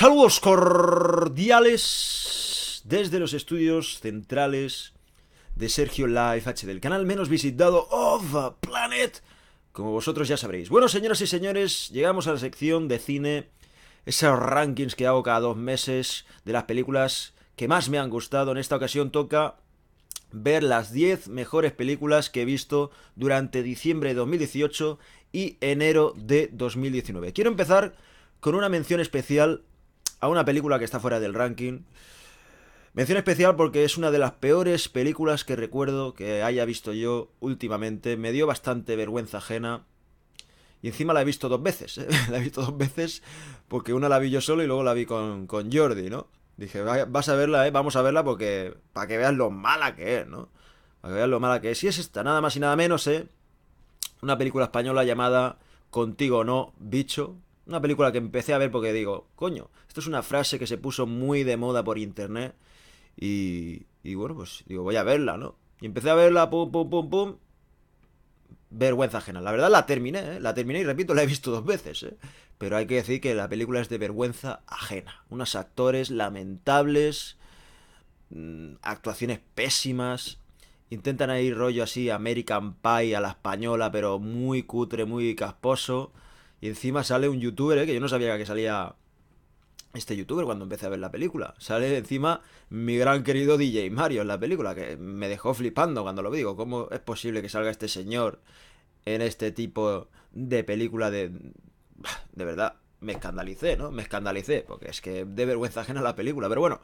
Saludos cordiales desde los estudios centrales de Sergio Live H del canal menos visitado of the planet, como vosotros ya sabréis. Bueno, señoras y señores, llegamos a la sección de cine, esos rankings que hago cada dos meses de las películas que más me han gustado. En esta ocasión toca ver las 10 mejores películas que he visto durante diciembre de 2018 y enero de 2019. Quiero empezar con una mención especial a una película que está fuera del ranking. Mención especial porque es una de las peores películas que recuerdo que haya visto yo últimamente. Me dio bastante vergüenza ajena. Y encima la he visto dos veces. ¿eh? La he visto dos veces porque una la vi yo solo y luego la vi con, Jordi, ¿no? Dije, vas a verla, ¿eh? Vamos a verla porque... Para que veas lo mala que es, ¿no? Para que veas lo mala que es. Y es esta, nada más y nada menos, ¿eh? Una película española llamada Contigo no, bicho. Una película que empecé a ver porque digo, coño, esto es una frase que se puso muy de moda por internet. Y, bueno, pues digo, voy a verla, ¿no? Y empecé a verla, pum, pum, pum, pum. Vergüenza ajena. La verdad la terminé, ¿eh? La terminé y repito, la he visto dos veces, ¿eh? Pero hay que decir que la película es de vergüenza ajena. Unos actores lamentables, mm, actuaciones pésimas. Intentan ahí rollo así, American Pie a la española, pero muy cutre, muy casposo. Y encima sale un youtuber, eh, que yo no sabía que salía este youtuber cuando empecé a ver la película. Sale encima mi gran querido DJ Mario en la película, que me dejó flipando cuando lo Digo, ¿cómo es posible que salga este señor en este tipo de película de... De verdad, me escandalicé, ¿no? Me escandalicé, porque es que de vergüenza ajena la película. Pero bueno,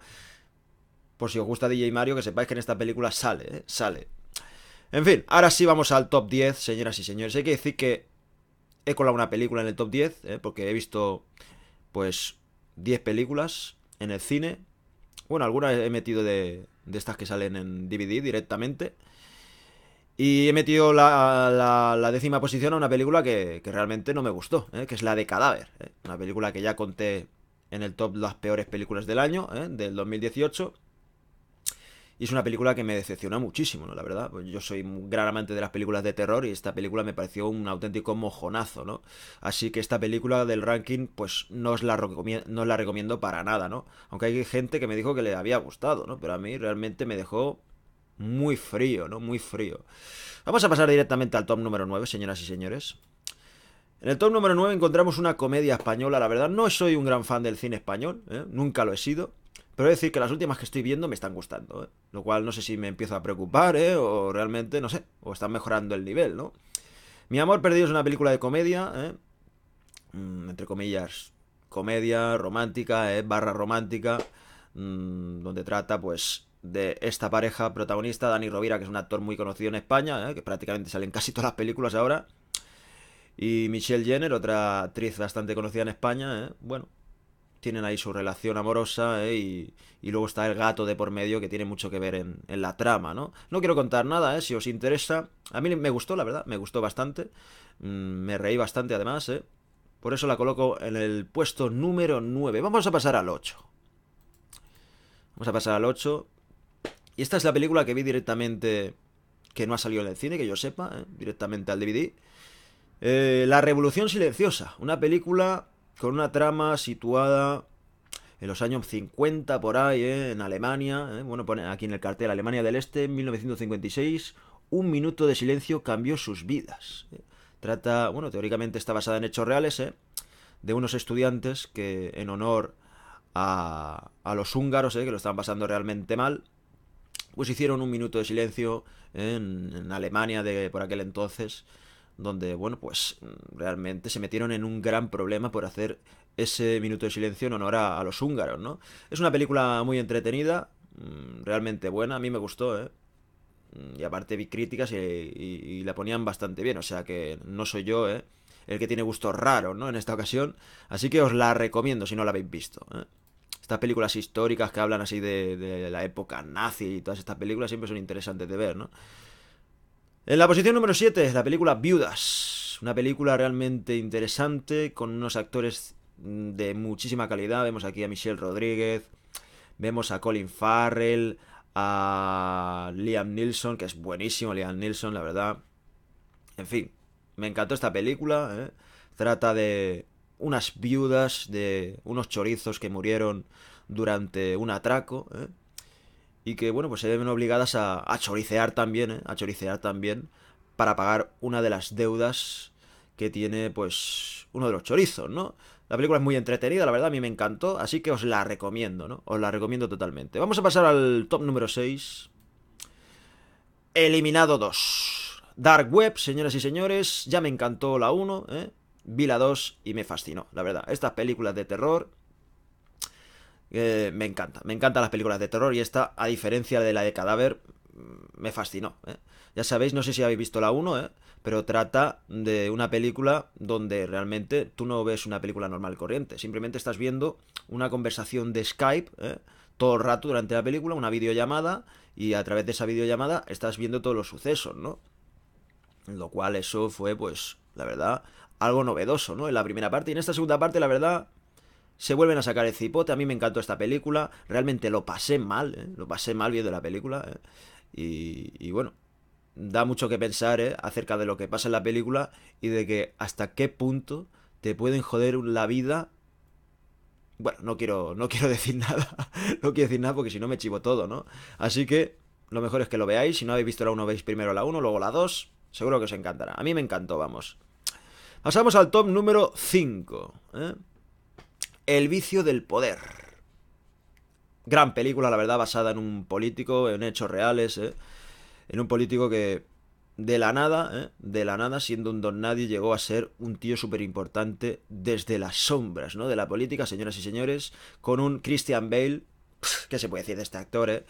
por si os gusta DJ Mario, que sepáis que en esta película sale, ¿eh? Sale. En fin, ahora sí vamos al top 10, señoras y señores. Hay que decir que He colado una película en el top 10, eh, porque he visto pues 10 películas en el cine. Bueno, algunas he metido de, estas que salen en DVD directamente. Y he metido la, décima posición a una película que, realmente no me gustó, eh, que es la de Cadáver. Eh. Una película que ya conté en el top las peores películas del año, del 2018. Y es una película que me decepciona muchísimo, ¿no? La verdad. Pues yo soy un gran amante de las películas de terror y esta película me pareció un auténtico mojonazo, ¿no? Así que esta película del ranking, pues no os la, no la recomiendo para nada, ¿no? Aunque hay gente que me dijo que le había gustado, ¿no? Pero a mí realmente me dejó muy frío, ¿no? Muy frío. Vamos a pasar directamente al top número 9, señoras y señores. En el top número 9 encontramos una comedia española. La verdad, no soy un gran fan del cine español, ¿eh? nunca lo he sido. Pero decir que las últimas que estoy viendo me están gustando, ¿eh? Lo cual no sé si me empiezo a preocupar, ¿eh? O realmente, no sé, o están mejorando el nivel, ¿no? Mi amor perdido es una película de comedia, ¿eh? Mm, entre comillas, comedia romántica, ¿eh? barra romántica, mm, donde trata, pues, de esta pareja protagonista, Dani Rovira, que es un actor muy conocido en España, ¿eh? que prácticamente salen casi todas las películas ahora. Y Michelle Jenner, otra actriz bastante conocida en España, ¿eh? bueno, tienen ahí su relación amorosa ¿eh? y, y, luego está el gato de por medio que tiene mucho que ver en, la trama, ¿no? No quiero contar nada, ¿eh? Si os interesa, a mí me gustó, la verdad, me gustó bastante, mm, me reí bastante además, ¿eh? Por eso la coloco en el puesto número 9. Vamos a pasar al 8. Vamos a pasar al 8. Y esta es la película que vi directamente, que no ha salido en el cine, que yo sepa, ¿eh? directamente al DVD. Eh, la Revolución Silenciosa, una película con una trama situada en los años 50 por ahí, eh, en Alemania. Eh, bueno, pone aquí en el cartel Alemania del Este, 1956. Un minuto de silencio cambió sus vidas. Eh. Trata, bueno, teóricamente está basada en hechos reales, de unos estudiantes que en honor a, a los húngaros, que lo estaban pasando realmente mal, pues hicieron un minuto de silencio en, en Alemania de por aquel entonces donde, bueno, pues mm, realmente se metieron en un gran problema por hacer ese minuto de silencio en honor a, los húngaros, ¿no? Es una película muy entretenida, mm, realmente buena, a mí me gustó, ¿eh? Mm, y aparte vi críticas y, la ponían bastante bien, o sea que no soy yo, ¿eh? El que tiene gusto raro, ¿no? En esta ocasión. Así que os la recomiendo si no la habéis visto. ¿eh? Estas películas históricas que hablan así de la época nazi y todas estas películas siempre son interesantes de ver, ¿no? En la posición número 7, la película Viudas. Una película realmente interesante con unos actores mm, de muchísima calidad. Vemos aquí a Michelle Rodríguez, vemos a Colin Farrell, a Liam Nilsson, que es buenísimo Liam Nilsson, la verdad. En fin, me encantó esta película. ¿eh? Trata de unas viudas, de unos chorizos que murieron durante un atraco. ¿eh? y que, bueno, pues se ven obligadas a, choricear también, ¿eh? a choricear también para pagar una de las deudas que tiene, pues, uno de los chorizos, ¿no? La película es muy entretenida, la verdad, a mí me encantó, así que os la recomiendo, ¿no? Os la recomiendo totalmente. Vamos a pasar al top número 6. Eliminado 2. Dark Web, señoras y señores, ya me encantó la 1, ¿eh? vi la 2 y me fascinó, la verdad. Estas películas de terror eh, me encanta, me encantan las películas de terror y esta, a diferencia de la de Cadáver, mm, me fascinó. ¿eh? Ya sabéis, no sé si habéis visto la 1, ¿eh? pero trata de una película donde realmente tú no ves una película normal corriente, simplemente estás viendo una conversación de Skype todo el rato durante la película, una videollamada, y a través de esa videollamada estás viendo todos los sucesos, ¿no? Lo cual eso fue, pues, la verdad, algo novedoso, ¿no? En la primera parte y en esta segunda parte, la verdad, se vuelven a sacar el cipote. A mí me encantó esta película. Realmente lo pasé mal, ¿eh? lo pasé mal viendo la película. ¿eh? Y, bueno, da mucho que pensar ¿eh? acerca de lo que pasa en la película y de que hasta qué punto te pueden joder la vida. Bueno, no quiero, no quiero decir nada. no quiero decir nada porque si no me chivo todo, ¿no? Así que lo mejor es que lo veáis. Si no habéis visto la 1, veis primero la 1, luego la 2. Seguro que os encantará. A mí me encantó, vamos. Pasamos al top número 5. ¿eh? El vicio del poder. Gran película, la verdad, basada en un político, en hechos reales, ¿eh? en un político que de la nada, ¿eh? de la nada, siendo un don nadie, llegó a ser un tío súper importante desde las sombras, ¿no? De la política, señoras y señores, con un Christian Bale, ¿qué se puede decir de este actor, eh?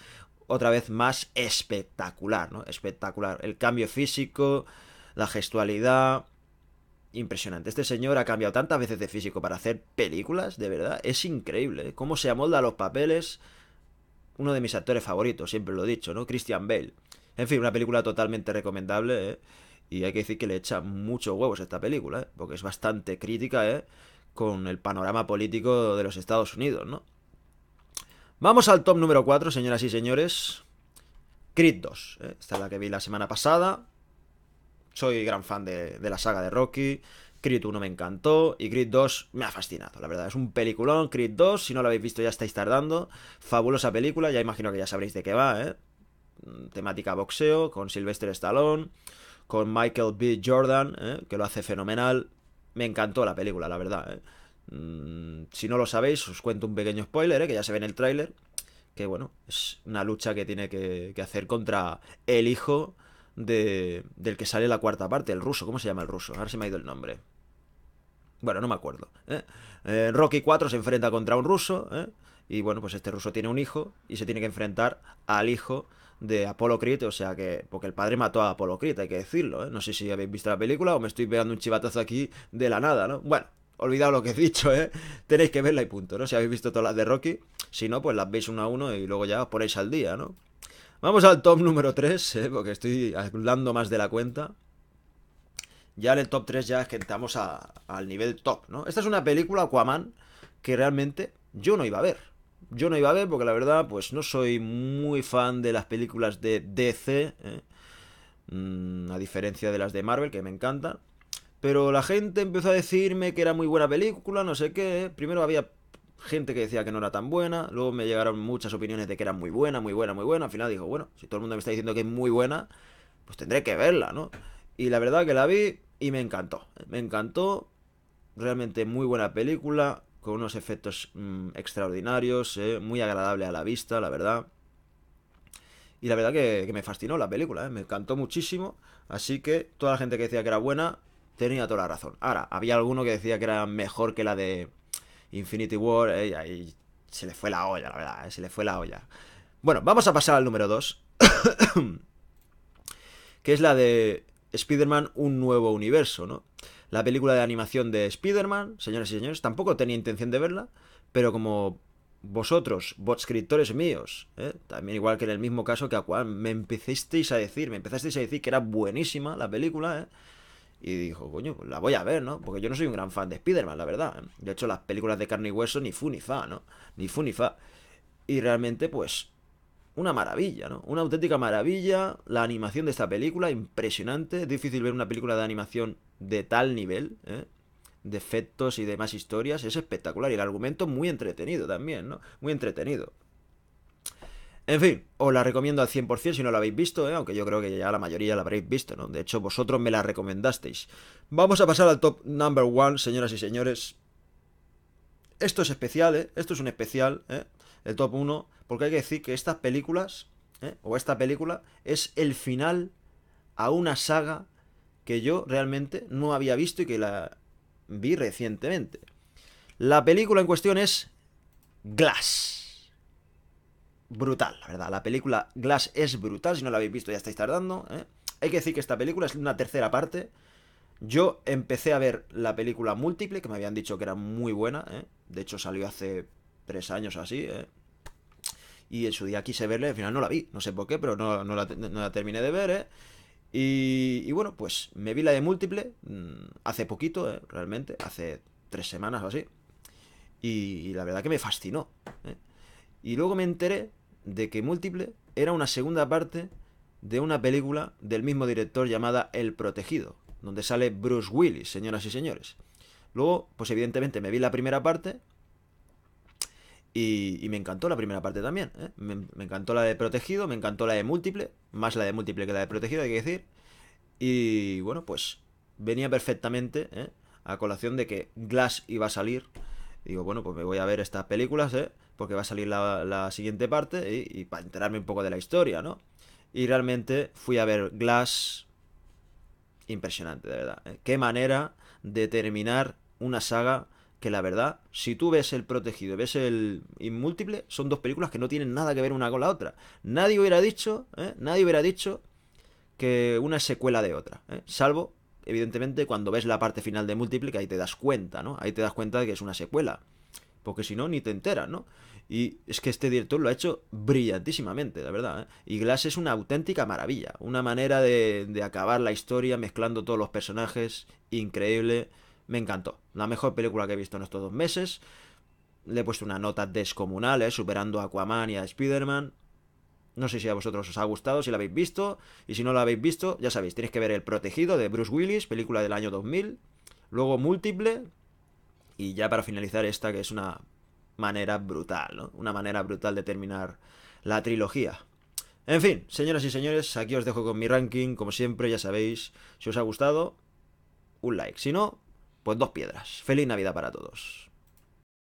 Otra vez más espectacular, ¿no? Espectacular. El cambio físico, la gestualidad, impresionante. Este señor ha cambiado tantas veces de físico para hacer películas, de verdad, es increíble. ¿eh? Cómo se amolda a los papeles. Uno de mis actores favoritos, siempre lo he dicho, ¿no? Christian Bale. En fin, una película totalmente recomendable, ¿eh? Y hay que decir que le echa muchos huevos a esta película, ¿eh? Porque es bastante crítica, ¿eh? Con el panorama político de los Estados Unidos, ¿no? Vamos al top número 4, señoras y señores. Creed 2. ¿eh? Esta es la que vi la semana pasada soy gran fan de, la saga de Rocky. Creed 1 me encantó y Creed 2 me ha fascinado, la verdad. Es un peliculón, Creed 2, si no lo habéis visto ya estáis tardando. Fabulosa película, ya imagino que ya sabréis de qué va, ¿eh? Mm, temática boxeo, con Sylvester Stallone, con Michael B. Jordan, ¿eh? que lo hace fenomenal. Me encantó la película, la verdad. ¿eh? Mm, si no lo sabéis, os cuento un pequeño spoiler, ¿eh? que ya se ve en el tráiler. Que bueno, es una lucha que tiene que hacer contra el hijo de, del que sale la cuarta parte, el ruso, ¿cómo se llama el ruso? Ahora se me ha ido el nombre. Bueno, no me acuerdo. ¿eh? Eh, Rocky 4 se enfrenta contra un ruso, ¿eh? y bueno, pues este ruso tiene un hijo y se tiene que enfrentar al hijo de Apolo Creed, o sea que, porque el padre mató a Apolo Creed, hay que decirlo, no sé si habéis visto la película o me estoy pegando un chivatazo aquí de la nada, ¿no? Bueno, olvidado lo que he dicho, ¿eh? Tenéis que verla y punto, ¿no? Si habéis visto todas las de Rocky, si no, pues las veis una a uno y luego ya os ponéis al día, ¿no? Vamos al top número 3, eh, porque estoy hablando más de la cuenta. Ya en el top 3 ya es que estamos al nivel top, ¿no? Esta es una película, Aquaman, que realmente yo no iba a ver. Yo no iba a ver porque la verdad, pues no soy muy fan de las películas de DC, ¿eh? mm, a diferencia de las de Marvel, que me encantan. Pero la gente empezó a decirme que era muy buena película, no sé qué. ¿eh? Primero había gente que decía que no era tan buena, luego me llegaron muchas opiniones de que era muy buena, muy buena, muy buena, al final dijo bueno, si todo el mundo me está diciendo que es muy buena, pues tendré que verla, ¿no? Y la verdad que la vi y me encantó, me encantó, realmente muy buena película, con unos efectos mm, extraordinarios, eh, muy agradable a la vista, la verdad. Y la verdad que, me fascinó la película, eh, me encantó muchísimo, así que toda la gente que decía que era buena tenía toda la razón. Ahora, había alguno que decía que era mejor que la de Infinity War, eh, ahí se le fue la olla, la verdad, eh, se le fue la olla. Bueno, vamos a pasar al número 2, que es la de Spider-Man Un Nuevo Universo, ¿no? La película de animación de Spider-Man, señores y señores, tampoco tenía intención de verla, pero como vosotros, vos escritores míos, eh, también igual que en el mismo caso que a cual me empezasteis a decir, me empezasteis a decir que era buenísima la película, ¿eh? Y dijo, coño, pues la voy a ver, ¿no? Porque yo no soy un gran fan de Spider-Man, la verdad. he hecho, las películas de carne y hueso ni fu ni fa, ¿no? Ni fu ni fa. Y realmente, pues, una maravilla, ¿no? Una auténtica maravilla. La animación de esta película, impresionante. Es difícil ver una película de animación de tal nivel, ¿eh? De efectos y demás historias. Es espectacular. Y el argumento muy entretenido también, ¿no? Muy entretenido. En fin, os la recomiendo al 100% si no la habéis visto, ¿eh? aunque yo creo que ya la mayoría la habréis visto, ¿no? De hecho, vosotros me la recomendasteis. Vamos a pasar al top number one, señoras y señores. Esto es especial, ¿eh? Esto es un especial, ¿eh? El top 1, porque hay que decir que estas películas, ¿eh? o esta película, es el final a una saga que yo realmente no había visto y que la vi recientemente. La película en cuestión es Glass brutal, la verdad. La película Glass es brutal, si no la habéis visto ya estáis tardando. ¿eh? Hay que decir que esta película es una tercera parte. Yo empecé a ver la película múltiple, que me habían dicho que era muy buena. ¿eh? De hecho salió hace tres años o así. ¿eh? Y en su día quise verla, al final no la vi, no sé por qué, pero no, la, terminé de ver. Y, bueno, pues me vi la de múltiple mm, hace poquito, realmente, hace tres semanas o así. Y, y, la verdad que me fascinó. Y luego me enteré de que Múltiple era una segunda parte de una película del mismo director llamada El Protegido, donde sale Bruce Willis, señoras y señores. Luego, pues evidentemente me vi la primera parte y, me encantó la primera parte también. ¿eh? Me, encantó la de Protegido, me encantó la de Múltiple, más la de Múltiple que la de Protegido, hay que decir. Y bueno, pues venía perfectamente ¿eh? a colación de que Glass iba a salir. Digo, bueno, pues me voy a ver estas películas, ¿eh? porque va a salir la, siguiente parte y, para enterarme un poco de la historia, ¿no? Y realmente fui a ver Glass. Impresionante, de verdad. ¿eh? Qué manera de terminar una saga que la verdad, si tú ves El Protegido ves El Inmúltiple, son dos películas que no tienen nada que ver una con la otra. Nadie hubiera dicho, ¿eh? nadie hubiera dicho que una es secuela de otra, ¿eh? salvo, evidentemente, cuando ves la parte final de Múltiple, que ahí te das cuenta, ¿no? Ahí te das cuenta de que es una secuela porque si no, ni te enteras, ¿no? Y es que este director lo ha hecho brillantísimamente, la verdad. ¿eh? Y Glass es una auténtica maravilla, una manera de, acabar la historia mezclando todos los personajes, increíble. Me encantó. La mejor película que he visto en estos dos meses. Le he puesto una nota descomunal, ¿eh? superando a Aquaman y a Spider-Man. No sé si a vosotros os ha gustado, si la habéis visto. Y si no la habéis visto, ya sabéis, tenéis que ver El Protegido de Bruce Willis, película del año 2000. Luego Múltiple, y ya para finalizar esta, que es una manera brutal, ¿no? Una manera brutal de terminar la trilogía. En fin, señoras y señores, aquí os dejo con mi ranking, como siempre, ya sabéis, si os ha gustado, un like, si no, pues dos piedras. Feliz Navidad para todos.